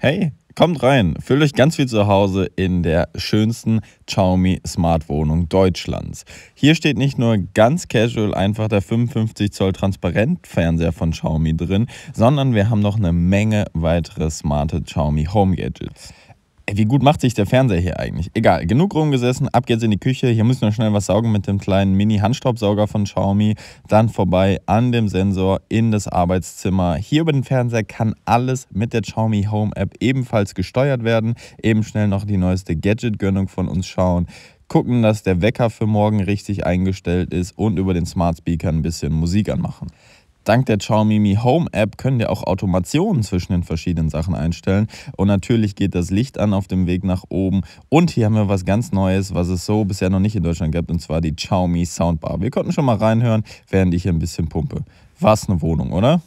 Hey, kommt rein, fühlt euch ganz wie zu Hause in der schönsten Xiaomi Smart Wohnung Deutschlands. Hier steht nicht nur ganz casual einfach der 55 Zoll Transparentfernseher von Xiaomi drin, sondern wir haben noch eine Menge weitere smarte Xiaomi Home Gadgets wie gut macht sich der Fernseher hier eigentlich? Egal, genug rumgesessen, ab geht's in die Küche. Hier muss ich noch schnell was saugen mit dem kleinen Mini-Handstaubsauger von Xiaomi. Dann vorbei an dem Sensor in das Arbeitszimmer. Hier über den Fernseher kann alles mit der Xiaomi Home App ebenfalls gesteuert werden. Eben schnell noch die neueste Gadget-Gönnung von uns schauen gucken, dass der Wecker für morgen richtig eingestellt ist und über den Smart Speaker ein bisschen Musik anmachen. Dank der Xiaomi Mi Home App können wir auch Automationen zwischen den verschiedenen Sachen einstellen. Und natürlich geht das Licht an auf dem Weg nach oben. Und hier haben wir was ganz Neues, was es so bisher noch nicht in Deutschland gibt, und zwar die Xiaomi Soundbar. Wir konnten schon mal reinhören, während ich hier ein bisschen pumpe. Was eine Wohnung, oder?